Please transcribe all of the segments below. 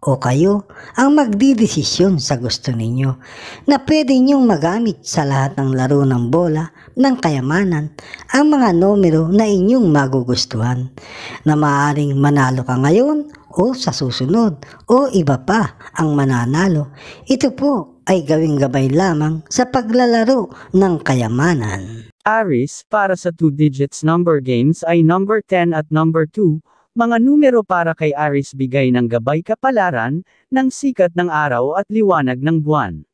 o kayo ang magdidesisyon sa gusto ninyo na pwede ninyong magamit sa lahat ng laro ng bola ng kayamanan ang mga numero na inyong magugustuhan na maaaring manalo ka ngayon o sa susunod o iba pa ang mananalo. Ito po ay gawing gabay lamang sa paglalaro ng kayamanan. Aris, para sa 2 digits number games ay number 10 at number 2, mga numero para kay Aris bigay ng gabay kapalaran, ng sikat ng araw at liwanag ng buwan.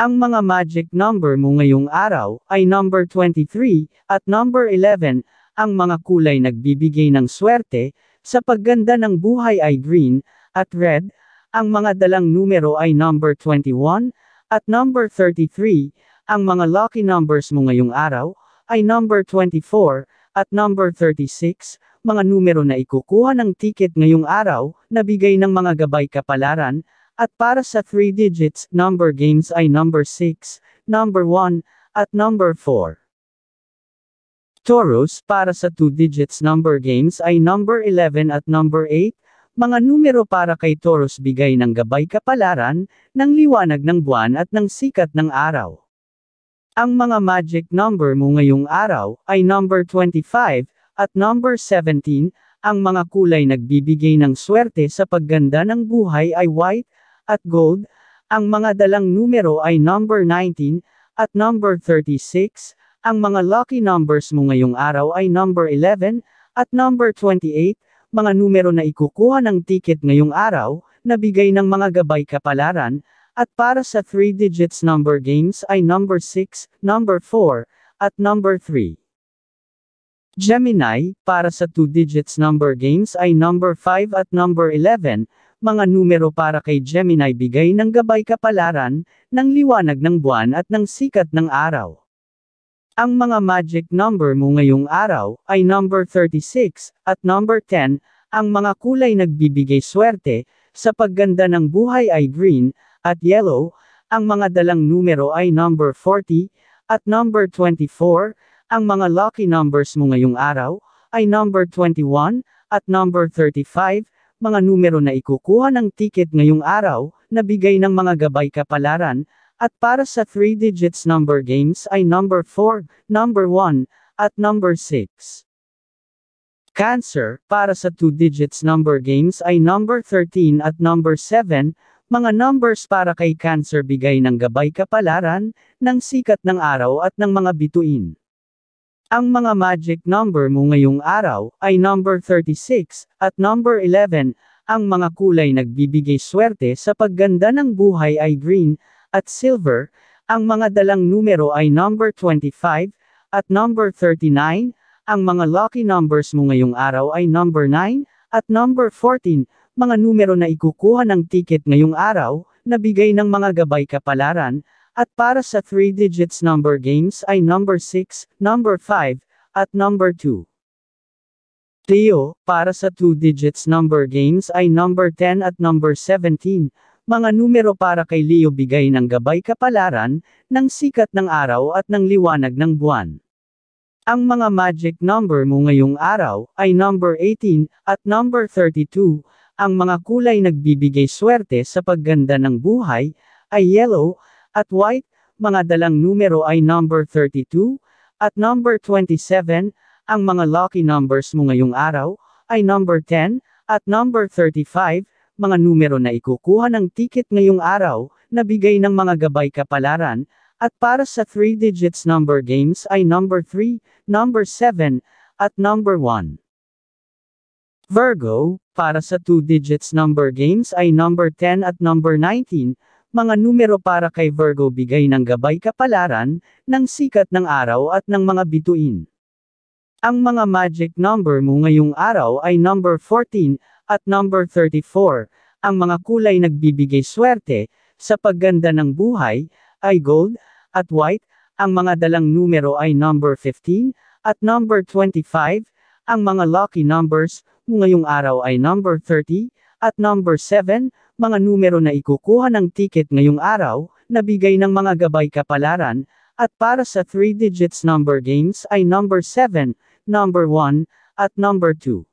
Ang mga magic number mo ngayong araw ay number 23 at number 11. Ang mga kulay nagbibigay ng swerte sa pagganda ng buhay ay green at red. Ang mga dalang numero ay number 21 at number 33. Ang mga lucky numbers mo ngayong araw ay number 24 at number 36 mga numero na ikukuha ng ticket ngayong araw, nabigay ng mga gabay kapalaran, at para sa 3 digits number games ay number 6, number 1, at number 4. Taurus, para sa 2 digits number games ay number 11 at number 8, mga numero para kay Taurus bigay ng gabay kapalaran, ng liwanag ng buwan at ng sikat ng araw. Ang mga magic number mo ngayong araw ay number 25, at number 17, ang mga kulay nagbibigay ng swerte sa pagganda ng buhay ay white at gold, ang mga dalang numero ay number 19 at number 36, ang mga lucky numbers mo ngayong araw ay number 11 at number 28, mga numero na ikukuha ng ticket ngayong araw, nabigay ng mga gabay kapalaran, at para sa 3 digits number games ay number 6, number 4, at number 3. Gemini, para sa 2 digits number games ay number 5 at number 11, mga numero para kay Gemini bigay ng gabay kapalaran, ng liwanag ng buwan at ng sikat ng araw. Ang mga magic number mo ngayong araw ay number 36 at number 10, ang mga kulay nagbibigay swerte, sa pagganda ng buhay ay green at yellow, ang mga dalang numero ay number 40 at number 24, ang mga lucky numbers mo ngayong araw ay number 21 at number 35, mga numero na ikukuha ng ticket ngayong araw na bigay ng mga gabay kapalaran at para sa 3 digits number games ay number 4, number 1 at number 6. Cancer, para sa 2 digits number games ay number 13 at number 7, mga numbers para kay Cancer bigay ng gabay kapalaran, ng sikat ng araw at ng mga bituin. Ang mga magic number mo ngayong araw ay number 36 at number 11. Ang mga kulay nagbibigay swerte sa pagganda ng buhay ay green at silver. Ang mga dalang numero ay number 25 at number 39. Ang mga lucky numbers mo ngayong araw ay number 9 at number 14. Mga numero na ikukuha ng ticket ngayong araw, nabigay ng mga gabay kapalaran, at para sa 3 digits number games ay number 6, number 5, at number 2. Teo, para sa 2 digits number games ay number 10 at number 17, mga numero para kay Leo bigay ng gabay kapalaran, ng sikat ng araw at ng liwanag ng buwan. Ang mga magic number mo ngayong araw ay number 18 at number 32, ang mga kulay nagbibigay swerte sa pagganda ng buhay ay yellow, at white, mga dalang numero ay number 32, at number 27, ang mga lucky numbers mo ngayong araw, ay number 10, at number 35, mga numero na ikukuha ng ticket ngayong araw, na bigay ng mga gabay kapalaran, at para sa 3 digits number games ay number 3, number 7, at number 1. Virgo, para sa 2 digits number games ay number 10 at number 19, mga numero para kay Virgo bigay ng gabay kapalaran, ng sikat ng araw at ng mga bituin. Ang mga magic number mo ngayong araw ay number 14 at number 34. Ang mga kulay nagbibigay swerte sa pagganda ng buhay ay gold at white. Ang mga dalang numero ay number 15 at number 25. Ang mga lucky numbers mo ngayong araw ay number 30 at number 7, mga numero na ikukuha ng ticket ngayong araw, nabigay ng mga gabay kapalaran, at para sa 3 digits number games ay number 7, number 1, at number 2.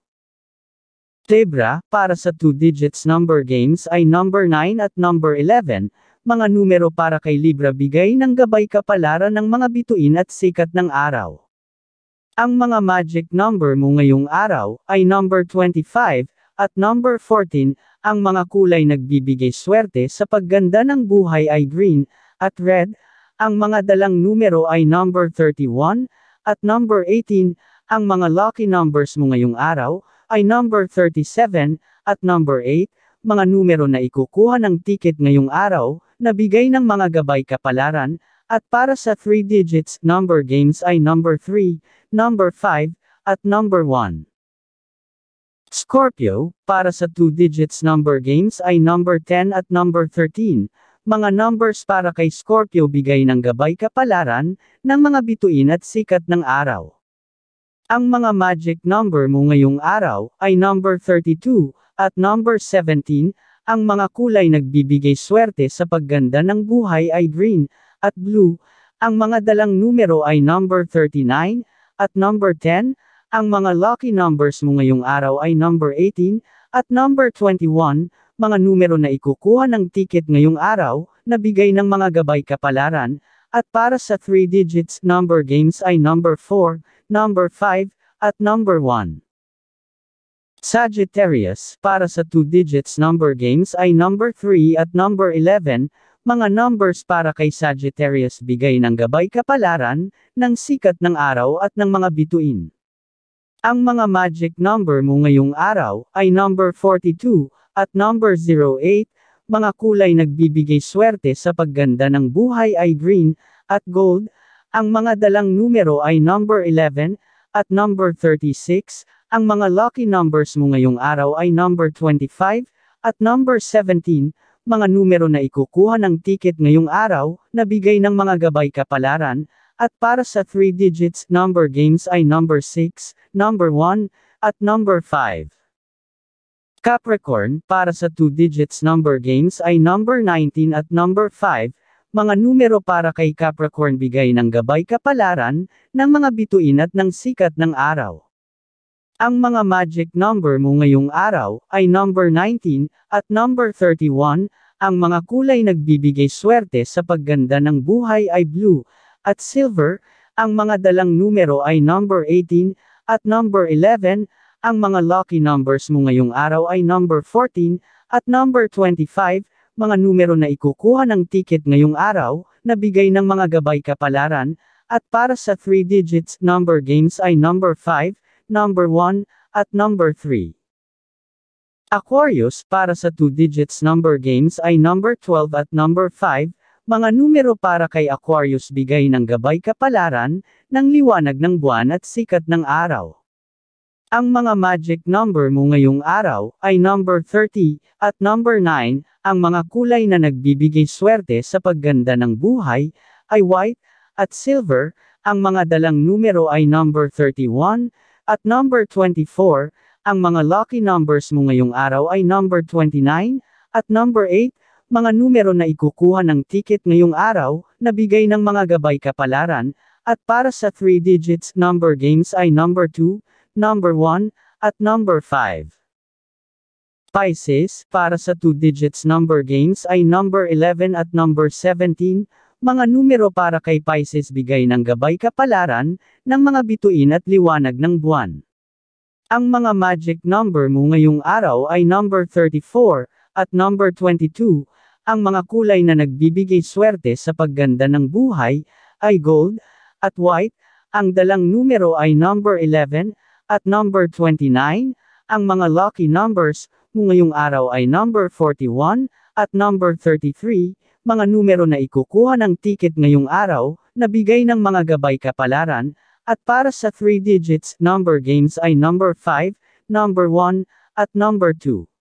Tebra, para sa 2 digits number games ay number 9 at number 11, mga numero para kay Libra bigay ng gabay kapalaran ng mga bituin at sikat ng araw. Ang mga magic number mo ngayong araw ay number 25, at number 14, ang mga kulay nagbibigay swerte sa pagganda ng buhay ay green, at red, ang mga dalang numero ay number 31, at number 18, ang mga lucky numbers mo ngayong araw, ay number 37, at number 8, mga numero na ikukuha ng ticket ngayong araw, na bigay ng mga gabay kapalaran, at para sa 3 digits number games ay number 3, number 5, at number 1. Scorpio, para sa 2 digits number games ay number 10 at number 13, mga numbers para kay Scorpio bigay ng gabay kapalaran, ng mga bituin at sikat ng araw. Ang mga magic number mo ngayong araw ay number 32 at number 17, ang mga kulay nagbibigay swerte sa pagganda ng buhay ay green at blue, ang mga dalang numero ay number 39 at number 10, ang mga lucky numbers mo ngayong araw ay number 18 at number 21, mga numero na ikukuha ng ticket ngayong araw, nabigay ng mga gabay kapalaran, at para sa 3 digits number games ay number 4, number 5, at number 1. Sagittarius, para sa 2 digits number games ay number 3 at number 11, mga numbers para kay Sagittarius bigay ng gabay kapalaran, ng sikat ng araw at ng mga bituin. Ang mga magic number mo ngayong araw ay number 42 at number 08, mga kulay nagbibigay swerte sa pagganda ng buhay ay green at gold, ang mga dalang numero ay number 11 at number 36, ang mga lucky numbers mo ngayong araw ay number 25 at number 17, mga numero na ikukuha ng ticket ngayong araw, nabigay ng mga gabay kapalaran, at para sa 3 digits number games ay number 6, number 1, at number 5. Capricorn, para sa 2 digits number games ay number 19 at number 5, mga numero para kay Capricorn bigay ng gabay kapalaran, ng mga bituin at ng sikat ng araw. Ang mga magic number mo ngayong araw ay number 19 at number 31, ang mga kulay nagbibigay swerte sa pagganda ng buhay ay blue, at silver, ang mga dalang numero ay number 18 at number 11, ang mga lucky numbers mo ngayong araw ay number 14 at number 25, mga numero na ikukuha ng ticket ngayong araw, nabigay ng mga gabay kapalaran, at para sa 3 digits number games ay number 5, number 1, at number 3. Aquarius para sa 2 digits number games ay number 12 at number 5, mga numero para kay Aquarius bigay ng gabay kapalaran, ng liwanag ng buwan at sikat ng araw. Ang mga magic number mo ngayong araw ay number 30 at number 9. Ang mga kulay na nagbibigay swerte sa pagganda ng buhay ay white at silver. Ang mga dalang numero ay number 31 at number 24. Ang mga lucky numbers mo ngayong araw ay number 29 at number 8 mga numero na ikukuha ng ticket ngayong araw, nabigay ng mga gabay kapalaran, at para sa 3 digits number games ay number 2, number 1, at number 5. Pisces, para sa 2 digits number games ay number 11 at number 17, mga numero para kay Pisces bigay ng gabay kapalaran, ng mga bituin at liwanag ng buwan. Ang mga magic number mo ngayong araw ay number 34, at number 22, ang mga kulay na nagbibigay swerte sa pagganda ng buhay, ay gold, at white, ang dalang numero ay number 11, at number 29, ang mga lucky numbers, ngayong araw ay number 41, at number 33, mga numero na ikukuha ng ticket ngayong araw, nabigay ng mga gabay kapalaran, at para sa 3 digits number games ay number 5, number 1, at number 2.